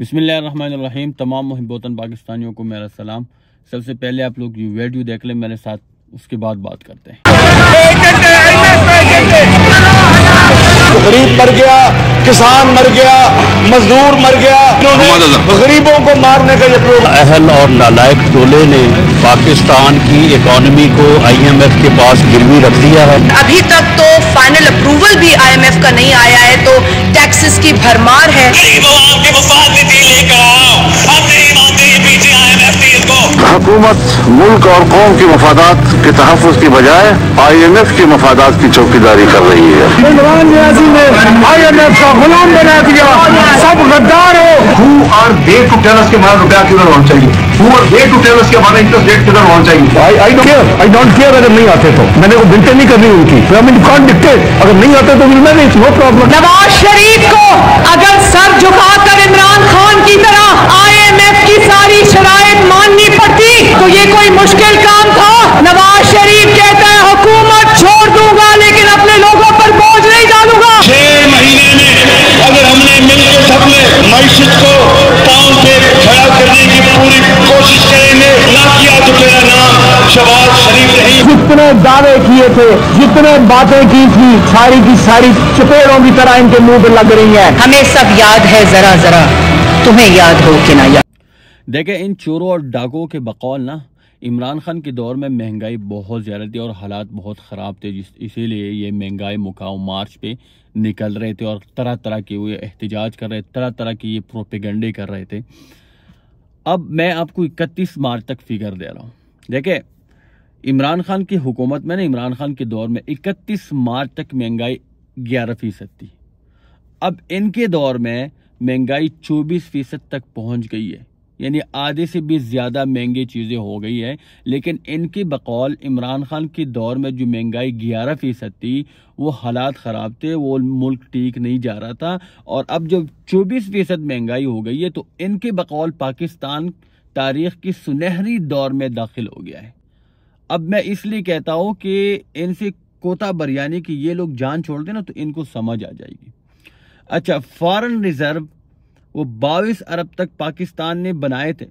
बिसमीम तमाम मोहब्बतन पाकिस्तानियों को मेरा सलाम सबसे पहले आप लोग वीडियो देख लें मेरे साथ उसके बाद बात करते हैं गरीब मर गया किसान मर गया मजदूर मर गया गरीबों को मारने का ये प्रोग्राम अहल और नालायक टोले ने पाकिस्तान की इकोनॉमी को आईएमएफ के पास गिरवी रख दिया है अभी तक तो फाइनल अप्रूवल भी आईएमएफ का नहीं आया है तो टैक्सेस की भरमार है हकूमत मुल्क और कौम के मफादात के तहफ़ के बजाय आई एम एफ के मफादात की चौकीदारी कर रही है इमरान नियाजी ने आई एम एफ का गुलाम बना दिया सब गद्दार हो हु और दे टू टेल के हमारा रुपया किधर होना चाहिए हु और दे टू टेल के हमारा इंटरेस्ट रेट किधर होना चाहिए I I don't care I don't care अगर नहीं आते तो मैंने वो बिल्टे नहीं करनी उनकी गवर्नमेंट कॉन्ट डिक्टेट अगर नहीं आते तो will manage no problem Nawaz Sharif को अगर सर झुका मुश्किल काम था नवाज शरीफ कहता है हुकूमत छोड़ दूंगा लेकिन अपने लोगों पर बोझ नहीं डालूंगा छह महीने में अगर हमने मिलकर सबने मैशत को पांव पे खड़ा करने की पूरी कोशिश करेंगे ना किया तो तेरा नाम शबाज शरीफ नहीं जितने दावे किए थे जितने बातें की थी सारी की सारी चपेड़ों की तरह इनके मुंह पर लग रही है हमें सब याद है जरा जरा तुम्हें याद हो कि ना याद देखे इन चोरों और डाकुओं के बकौल ना इमरान खान के दौर में महंगाई बहुत ज़्यादा थी और हालात बहुत ख़राब थे जिस इसीलिए ये महंगाई मुकाव मार्च पे निकल रहे थे और तरह तरह के वो एहतजाज कर रहे तरह तरह के ये प्रोपेगंडे कर रहे थे अब मैं आपको इकतीस मार्च तक फिगर दे रहा हूँ देखिए इमरान खान की हुकूमत में ना इमरान खान के दौर में इकतीस मार्च तक महंगाई ग्यारह फीसद थी अब इनके दौर में महंगाई चौबीस फीसद तक पहुंच गई है यानी आधे से भी ज़्यादा महंगी चीज़ें हो गई है लेकिन इनके बकौल इमरान खान के दौर में जो महंगाई ग्यारह फ़ीसद थी वो हालात ख़राब थे वो मुल्क ठीक नहीं जा रहा था और अब जब चौबीस फ़ीसद महंगाई हो गई है तो इनके बकौल पाकिस्तान तारीख की सुनहरी दौर में दाखिल हो गया है अब मैं इसलिए कहता हूँ कि इनसे कोता बरयानी की ये लोग जान छोड़ ना तो इनको समझ आ जाएगी अच्छा फॉरेन रिजर्व वो बाईस अरब तक पाकिस्तान ने बनाए थे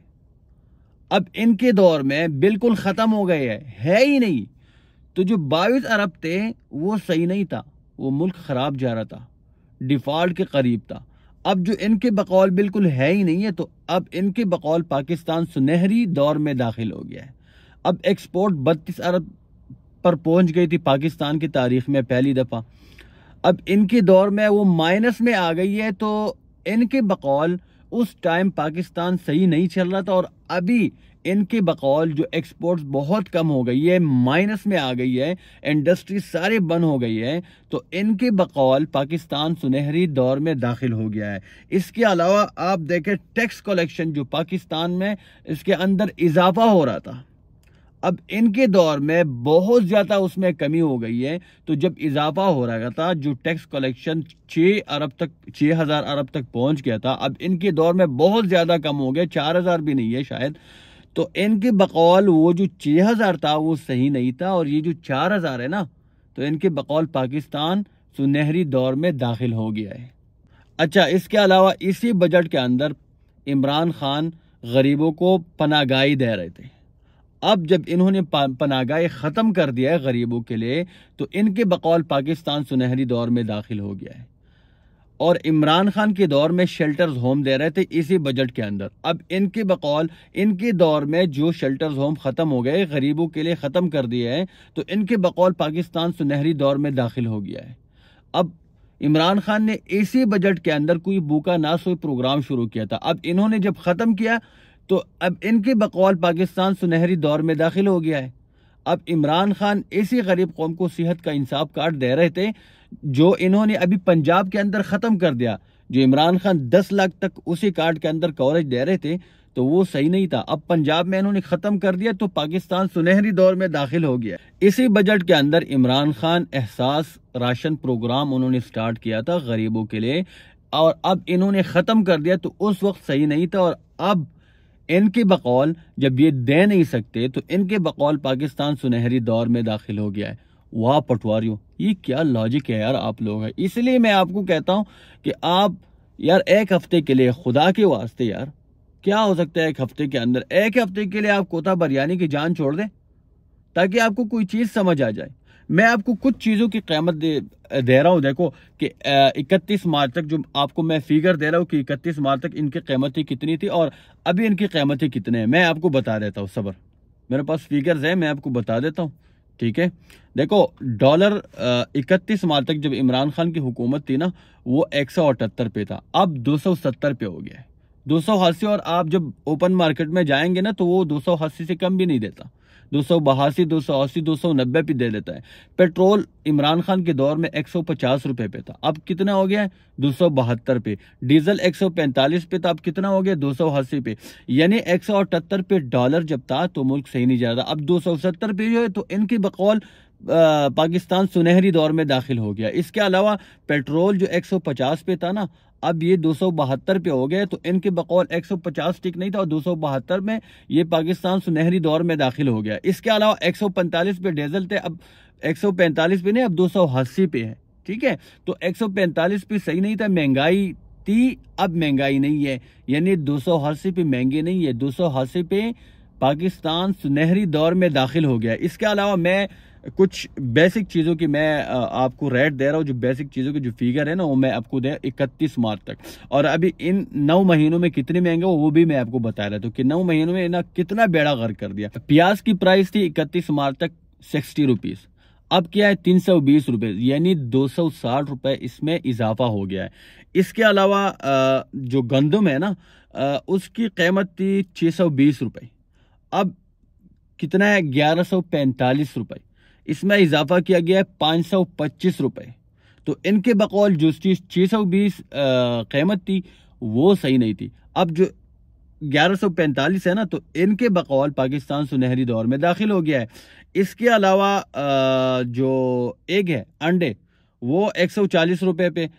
अब इनके दौर में बिल्कुल ख़त्म हो गए है, है ही नहीं तो जो बाईस अरब थे वो सही नहीं था वो मुल्क ख़राब जा रहा था डिफ़ॉल्ट के करीब था अब जो इनके बकौल बिल्कुल है ही नहीं है तो अब इनके बकौल पाकिस्तान सुनहरी दौर में दाखिल हो गया है अब एक्सपोर्ट बत्तीस अरब पर पहुंच गई थी पाकिस्तान की तारीख में पहली दफ़ा अब इनके दौर में वो माइनस में आ गई है तो इनके बकौल उस टाइम पाकिस्तान सही नहीं चल रहा था और अभी इनके बकौल जो एक्सपोर्ट्स बहुत कम हो गई है माइनस में आ गई है इंडस्ट्री सारे बंद हो गई है तो इनके बकौल पाकिस्तान सुनहरी दौर में दाखिल हो गया है इसके अलावा आप देखें टैक्स कलेक्शन जो पाकिस्तान में इसके अंदर इजाफा हो रहा था अब इनके दौर में बहुत ज़्यादा उसमें कमी हो गई है तो जब इजाफा हो रहा था जो टैक्स कलेक्शन 6 अरब तक 6000 अरब तक पहुंच गया था अब इनके दौर में बहुत ज़्यादा कम हो गया 4000 भी नहीं है शायद तो इनके बकौल वो जो 6000 था वो सही नहीं था और ये जो 4000 है ना तो इनके बकौल पाकिस्तान सुनहरी दौर में दाखिल हो गया है अच्छा इसके अलावा इसी बजट के अंदर इमरान खान गरीबों को पनागाही दे रहे थे अब जब इन्होंने पनागा ख़त्म कर दिया है गरीबों के लिए तो इनके बकौल पाकिस्तान सुनहरी दौर में दाखिल हो गया है और इमरान खान के दौर में शेल्टर्स होम दे रहे थे इसी बजट के अंदर अब इनके बकौल इनके दौर में जो शेल्टर्स होम ख़त्म हो गए गरीबों के लिए ख़त्म कर दिए हैं तो इनके बकौल पाकिस्तान सुनहरी दौर में दाखिल हो गया है अब इमरान खान ने इसी बजट के अंदर कोई बूका ना सोई प्रोग्राम शुरू किया था अब इन्होंने जब ख़त्म किया तो अब इनके बकौल पाकिस्तान सुनहरी दौर में दाखिल हो गया है अब इमरान खान ऐसी गरीब कौम को सेहत का इंसाफ कार्ड दे रहे थे जो इन्होंने अभी पंजाब के अंदर ख़त्म कर दिया जो इमरान खान दस लाख तक उसी कार्ड के अंदर कवरेज दे रहे थे तो वो सही नहीं था अब पंजाब में इन्होंने ख़त्म कर दिया तो पाकिस्तान सुनहरी दौर में दाखिल हो गया इसी बजट के अंदर इमरान खान एहसास राशन प्रोग्राम उन्होंने स्टार्ट किया था गरीबों के लिए और अब इन्होंने ख़त्म कर दिया तो उस वक्त सही नहीं था और अब इनके बकौल जब ये दे नहीं सकते तो इनके बकौल पाकिस्तान सुनहरी दौर में दाखिल हो गया है वाह पटवारी ये क्या लॉजिक है यार आप लोग है इसलिए मैं आपको कहता हूं कि आप यार एक हफ्ते के लिए खुदा के वास्ते यार क्या हो सकता है एक हफ्ते के अंदर एक हफ्ते के लिए आप कोता बरयानी की जान छोड़ दें ताकि आपको कोई चीज़ समझ आ जाए मैं आपको कुछ चीज़ों की क़्यामत दे, दे रहा हूँ देखो कि इकतीस मार्च तक जो आपको मैं फिगर दे रहा हूँ कि इकतीस मार्च तक इनकी कीमतें कितनी थी और अभी इनकी कीमतें कितने हैं मैं आपको बता देता हूँ सबर मेरे पास फिगर्स हैं मैं आपको बता देता हूँ ठीक है देखो डॉलर इकतीस मार्च तक जब इमरान खान की हुकूमत थी ना वो एक सौ अठहत्तर पे था अब दो सौ सत्तर पे हो गया है दो सौ अस्सी और आप जब ओपन मार्केट में जाएंगे ना तो वो दो सौ अस्सी से कम भी नहीं देता दो सौ बहासी दो सौ अस्सी दो सौ नब्बे पे दे देता है पेट्रोल इमरान खान के दौर में एक सौ पचास रुपये पे था अब कितना हो गया है दो सौ बहत्तर पे डीजल एक सौ पैंतालीस पे था अब कितना हो गया दो सौ अस्सी पे यानी एक सौ अठहत्तर पे डॉलर जब था तो मुल्क सही नहीं जा रहा अब दो सौ सत्तर पे जो है तो इनकी बकौल पाकिस्तान सुनहरी दौर में दाखिल हो गया इसके अलावा पेट्रोल जो 150 पे था ना अब ये दो पे हो गए तो इनके बकौल 150 टिक नहीं था और दो में ये पाकिस्तान सुनहरी दौर में दाखिल हो गया इसके अलावा 145 पे डीजल थे अब 145 पे नहीं अब दो पे है ठीक है तो 145 पे सही नहीं था महंगाई थी अब महंगाई नहीं है यानी दो सौ पे महंगे नहीं है दो सौ पे पाकिस्तान सुनहरी दौर में दाखिल हो गया इसके अलावा मैं कुछ बेसिक चीज़ों की मैं आपको रेट दे रहा हूँ जो बेसिक चीज़ों के जो फिगर है ना वो मैं आपको दे इकतीस मार्च तक और अभी इन नौ महीनों में कितने महंगे वो, भी मैं आपको बता रहा था कि नौ महीनों में ना कितना बेड़ा गर्क कर दिया प्याज की प्राइस थी इकतीस मार्च तक सिक्सटी रुपीज़ अब क्या है तीन सौ बीस रुपये यानी दो सौ साठ रुपये इसमें इजाफा हो गया है इसके अलावा जो गंदम है ना उसकी कीमत थी छः सौ बीस रुपये अब कितना है ग्यारह सौ पैंतालीस रुपये इसमें इजाफा किया गया है पाँच सौ पच्चीस रुपये तो इनके बकौल जो चीज़ छः सौ बीस कीमत थी वो सही नहीं थी अब जो ग्यारह सौ पैंतालीस है ना तो इनके बकौल पाकिस्तान सुनहरी दौर में दाखिल हो गया है इसके अलावा जो एग है अंडे वो एक सौ चालीस रुपये पे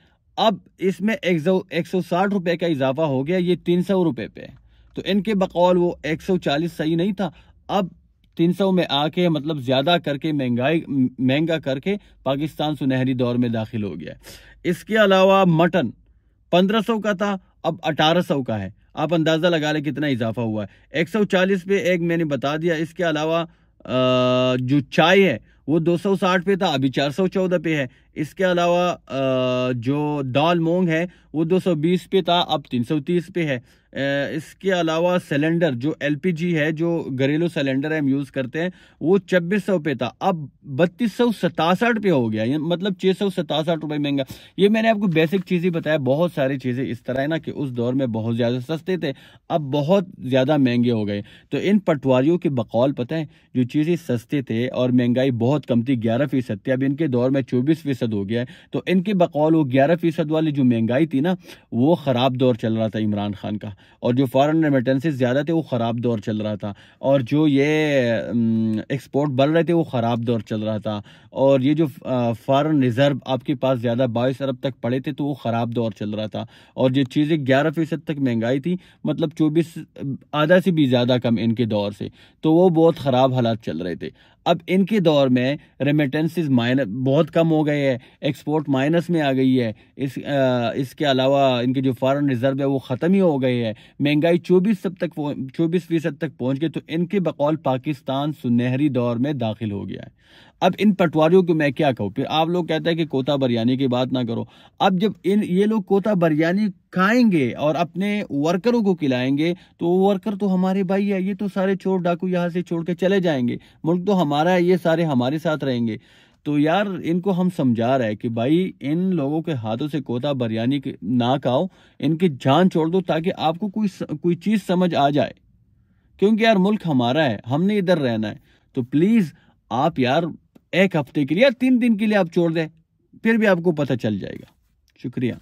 अब इसमें एक सौ एक सौ साठ रुपये का इजाफा हो गया ये तीन सौ रुपये पे तो इनके बकौल वो एक सौ चालीस सही नहीं था अब तीन सौ में आके मतलब ज्यादा करके महंगाई महंगा करके पाकिस्तान सुनहरी दौर में दाखिल हो गया इसके अलावा मटन पंद्रह सौ का था अब अठारह सौ का है आप अंदाज़ा लगा ले कितना इजाफा हुआ है एक सौ चालीस पे एक मैंने बता दिया इसके अलावा जो चाय है वो 260 पे था अभी 414 पे है इसके अलावा जो दाल मोंग है वो 220 पे था अब 330 पे है इसके अलावा सिलेंडर जो एलपीजी है जो घरेलू सिलेंडर हम यूज़ करते हैं वो छब्बीस सौ पे था अब बत्तीस सौ सतासठ पे हो गया मतलब छः सौ सतासठ रुपये महंगा ये मैंने आपको बेसिक चीज़ ही बताया बहुत सारी चीज़ें इस तरह है ना कि उस दौर में बहुत ज़्यादा सस्ते थे अब बहुत ज़्यादा महंगे हो गए तो इन पटवारियों के बकौल पता है जो चीज़ें सस्ते थे और महंगाई बहुत कम थी ग्यारह फीसद थी अब इनके दौर में चौबीस फीसद फ़ीसद हो गया है तो इनके बकौल वो ग्यारह फ़ीसद वाली जो महंगाई थी ना वो ख़राब दौर चल रहा था इमरान खान का और जो फ़ॉरन रेमिटेंसेज ज़्यादा थे वो ख़राब दौर चल रहा था और जो ये एक्सपोर्ट बढ़ रहे थे वो ख़राब दौर चल रहा था और ये जो फ़ॉरन रिज़र्व आपके पास ज़्यादा बाईस अरब तक पड़े थे तो वो ख़राब दौर चल रहा था और जो चीज़ें ग्यारह फ़ीसद तक महंगाई थी मतलब चौबीस आधा से भी ज़्यादा कम इनके दौर से तो वो बहुत ख़राब हालात चल रहे थे अब इनके दौर में रेमिटेंसेज माइनस बहुत कम हो गए हैं एक्सपोर्ट माइनस में आ गई है इस आ, इसके अलावा इनके जो फॉरेन रिजर्व है वो ख़त्म ही हो गए हैं महंगाई चौबीस सब तक चौबीस फीसद तक पहुँच गई तो इनके बकौल पाकिस्तान सुनहरी दौर में दाखिल हो गया है अब इन पटवारियों को मैं क्या कहूँ फिर आप लोग कहते हैं कि कोता बरयानी की बात ना करो अब जब इन ये लोग कोता बरयानी खाएंगे और अपने वर्करों को खिलाएंगे तो वो वर्कर तो हमारे भाई है ये तो सारे चोर डाकू यहाँ से छोड़ के चले जाएंगे मुल्क तो हमारा है ये सारे हमारे साथ रहेंगे तो यार इनको हम समझा रहे हैं कि भाई इन लोगों के हाथों से कोता बरयानी ना खाओ इनकी जान छोड़ दो ताकि आपको कोई कोई चीज़ समझ आ जाए क्योंकि यार मुल्क हमारा है हमने इधर रहना है तो प्लीज़ आप यार एक हफ्ते के लिए या तीन दिन के लिए आप छोड़ दें फिर भी आपको पता चल जाएगा शुक्रिया